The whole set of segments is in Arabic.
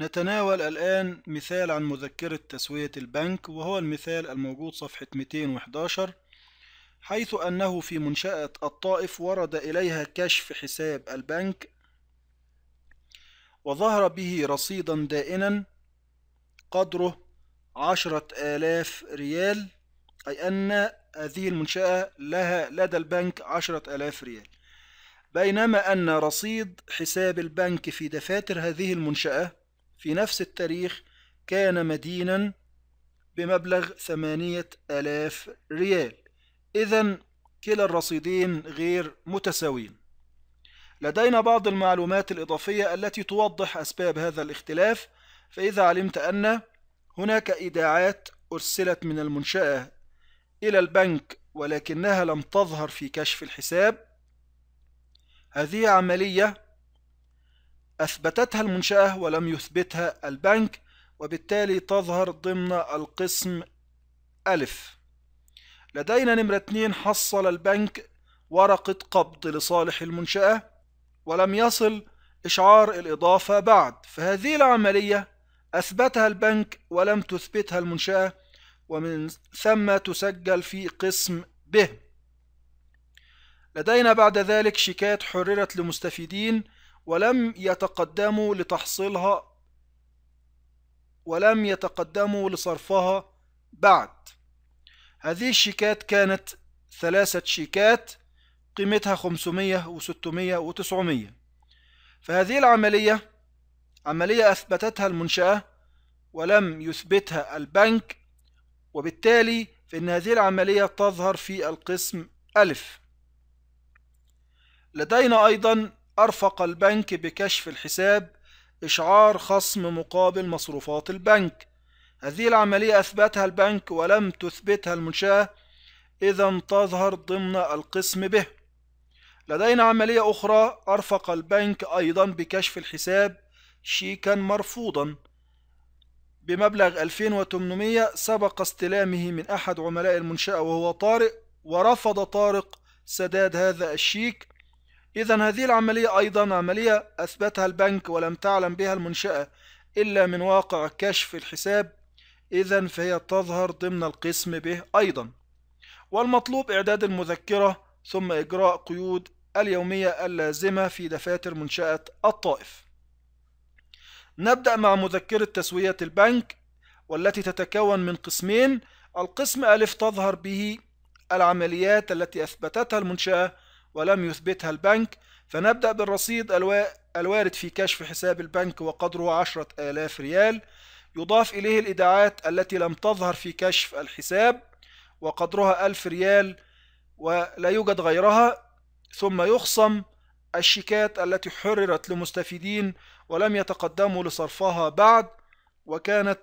نتناول الآن مثال عن مذكرة تسوية البنك وهو المثال الموجود صفحة 211 حيث أنه في منشأة الطائف ورد إليها كشف حساب البنك وظهر به رصيدا دائنا قدره عشرة آلاف ريال أي أن هذه المنشأة لها لدى البنك عشرة آلاف ريال بينما أن رصيد حساب البنك في دفاتر هذه المنشأة في نفس التاريخ كان مدينا بمبلغ ثمانية آلاف ريال إذا كلا الرصيدين غير متساويين لدينا بعض المعلومات الإضافية التي توضح أسباب هذا الاختلاف فإذا علمت أن هناك إيداعات أرسلت من المنشأة إلى البنك ولكنها لم تظهر في كشف الحساب هذه عملية أثبتتها المنشأة ولم يثبتها البنك وبالتالي تظهر ضمن القسم ألف لدينا نمرة 2 حصل البنك ورقة قبض لصالح المنشأة ولم يصل إشعار الإضافة بعد فهذه العملية أثبتها البنك ولم تثبتها المنشأة ومن ثم تسجل في قسم ب لدينا بعد ذلك شيكات حررت لمستفيدين ولم يتقدموا لتحصيلها ولم يتقدموا لصرفها بعد هذه الشيكات كانت ثلاثة شيكات قيمتها 500 و600 و900 فهذه العملية عملية أثبتتها المنشأة ولم يثبتها البنك وبالتالي فإن هذه العملية تظهر في القسم ألف لدينا أيضا أرفق البنك بكشف الحساب إشعار خصم مقابل مصروفات البنك هذه العملية أثبتها البنك ولم تثبتها المنشأة إذا تظهر ضمن القسم به لدينا عملية أخرى أرفق البنك أيضا بكشف الحساب شيكا مرفوضا بمبلغ 2800 سبق استلامه من أحد عملاء المنشأة وهو طارق ورفض طارق سداد هذا الشيك إذا هذه العملية أيضا عملية أثبتها البنك ولم تعلم بها المنشأة إلا من واقع كشف الحساب إذا فهي تظهر ضمن القسم به أيضا والمطلوب إعداد المذكرة ثم إجراء قيود اليومية اللازمة في دفاتر منشأة الطائف نبدأ مع مذكرة تسوية البنك والتي تتكون من قسمين القسم ألف تظهر به العمليات التي أثبتتها المنشأة ولم يثبتها البنك فنبدأ بالرصيد الوارد في كشف حساب البنك وقدره عشرة آلاف ريال يضاف إليه الإدعاءات التي لم تظهر في كشف الحساب وقدرها ألف ريال ولا يوجد غيرها ثم يخصم الشيكات التي حررت لمستفيدين ولم يتقدموا لصرفها بعد وكانت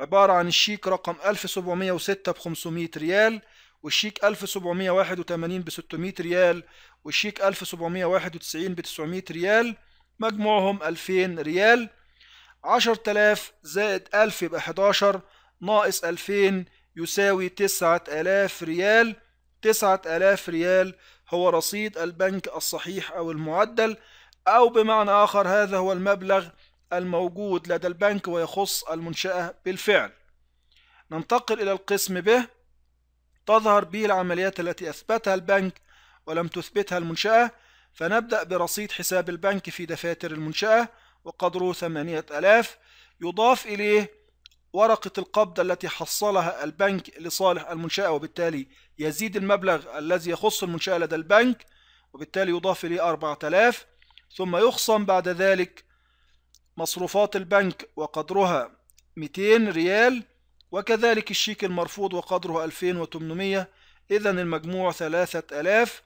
عبارة عن الشيك رقم 1706 ب 500 ريال والشيك 1781 ب 600 ريال والشيك 1791 ب 900 ريال مجموعهم 2000 ريال 10000 زائد 1000 يبقى 11 ناقص 2000 يساوي 9000 ريال 9000 ريال هو رصيد البنك الصحيح أو المعدل أو بمعنى آخر هذا هو المبلغ الموجود لدى البنك ويخص المنشأة بالفعل ننتقل إلى القسم به تظهر به العمليات التي أثبتها البنك ولم تثبتها المنشأة فنبدأ برصيد حساب البنك في دفاتر المنشأة وقدره 8000 يضاف إليه ورقة القبض التي حصلها البنك لصالح المنشأة وبالتالي يزيد المبلغ الذي يخص المنشأة لدى البنك وبالتالي يضاف إليه 4000 ثم يخصم بعد ذلك مصروفات البنك وقدرها 200 ريال وكذلك الشيك المرفوض وقدره 2800 إذا المجموع 3000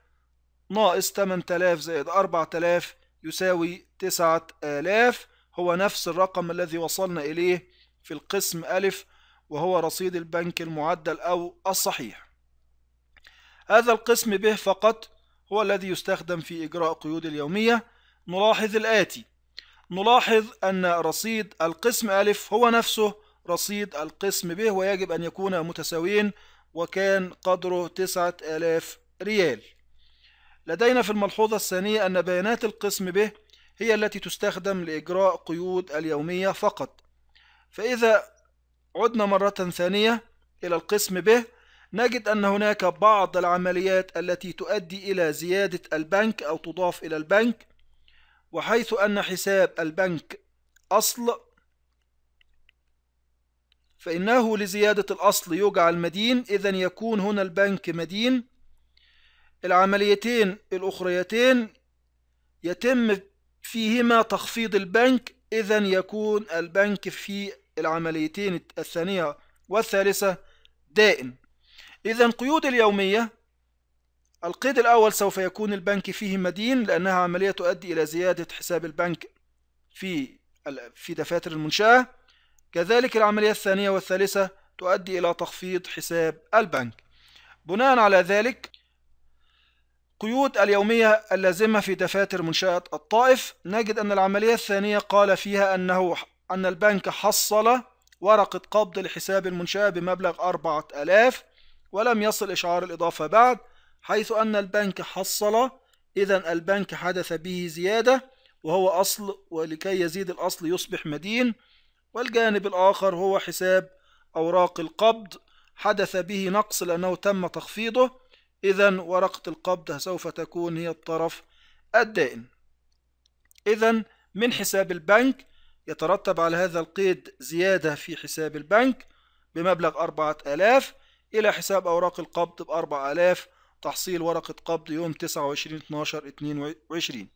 ناقص 8000 زائد 4000 يساوي 9000 هو نفس الرقم الذي وصلنا إليه في القسم ألف وهو رصيد البنك المعدل أو الصحيح هذا القسم به فقط هو الذي يستخدم في إجراء قيود اليومية نلاحظ الآتي نلاحظ أن رصيد القسم ألف هو نفسه رصيد القسم به ويجب أن يكون متساويين وكان قدره 9000 ريال لدينا في الملحوظة الثانية أن بيانات القسم به هي التي تستخدم لإجراء قيود اليومية فقط فإذا عدنا مرة ثانية إلى القسم به نجد أن هناك بعض العمليات التي تؤدي إلى زيادة البنك أو تضاف إلى البنك وحيث أن حساب البنك أصل فإنه لزيادة الأصل يجعل مدين إذا يكون هنا البنك مدين العمليتين الأخريتين يتم فيهما تخفيض البنك إذا يكون البنك في العمليتين الثانية والثالثة دائم إذا قيود اليومية القيد الأول سوف يكون البنك فيه مدين لأنها عملية تؤدي إلى زيادة حساب البنك في في دفاتر المنشأة كذلك العملية الثانية والثالثة تؤدي إلى تخفيض حساب البنك بناء على ذلك قيود اليومية اللازمة في دفاتر منشأة الطائف نجد أن العملية الثانية قال فيها أنه أن البنك حصل ورقة قبض لحساب المنشأة بمبلغ 4000 ولم يصل إشعار الإضافة بعد حيث أن البنك حصل إذا البنك حدث به زيادة وهو أصل ولكي يزيد الأصل يصبح مدين والجانب الآخر هو حساب أوراق القبض حدث به نقص لأنه تم تخفيضه إذا ورقة القبض سوف تكون هي الطرف الدائن إذا من حساب البنك يترتب على هذا القيد زيادة في حساب البنك بمبلغ 4000 إلى حساب أوراق القبض ب 4000 تحصيل ورقة قبض يوم 29 12 22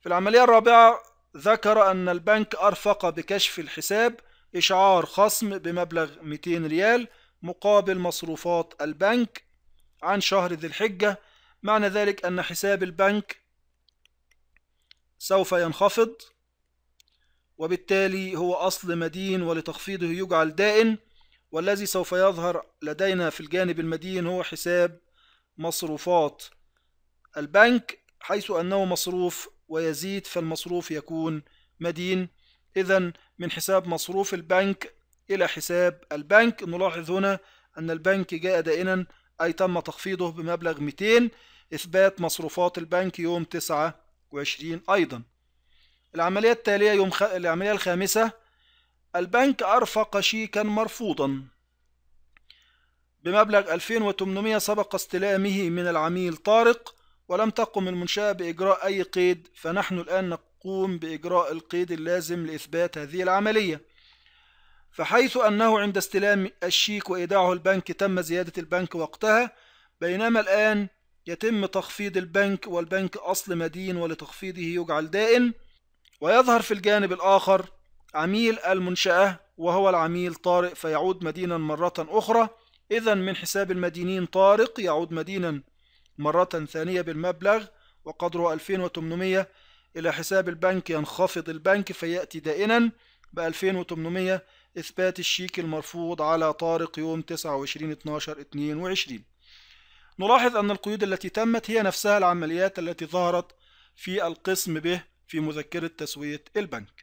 في العملية الرابعة ذكر أن البنك أرفق بكشف الحساب إشعار خصم بمبلغ 200 ريال مقابل مصروفات البنك عن شهر ذي الحجة معنى ذلك أن حساب البنك سوف ينخفض وبالتالي هو أصل مدين ولتخفيضه يجعل دائن والذي سوف يظهر لدينا في الجانب المدين هو حساب مصروفات البنك حيث أنه مصروف ويزيد فالمصروف يكون مدين إذا من حساب مصروف البنك إلى حساب البنك نلاحظ هنا أن البنك جاء دائنا أي تم تخفيضه بمبلغ 200 إثبات مصروفات البنك يوم 29 أيضا العملية التالية يوم خ... العملية الخامسة البنك أرفق شيكا مرفوضا بمبلغ 2800 سبق استلامه من العميل طارق ولم تقم المنشأة بإجراء أي قيد فنحن الآن نقوم بإجراء القيد اللازم لإثبات هذه العملية فحيث أنه عند استلام الشيك وإيداعه البنك تم زيادة البنك وقتها بينما الآن يتم تخفيض البنك والبنك أصل مدين ولتخفيضه يجعل دائن ويظهر في الجانب الآخر عميل المنشأة وهو العميل طارق فيعود مدينا مرة أخرى إذا من حساب المدينين طارق يعود مدينا مرة ثانية بالمبلغ وقدره 2800 إلى حساب البنك ينخفض البنك فيأتي دائما ب 2800 إثبات الشيك المرفوض على طارق يوم 29 12 22 نلاحظ أن القيود التي تمت هي نفسها العمليات التي ظهرت في القسم به في مذكرة تسوية البنك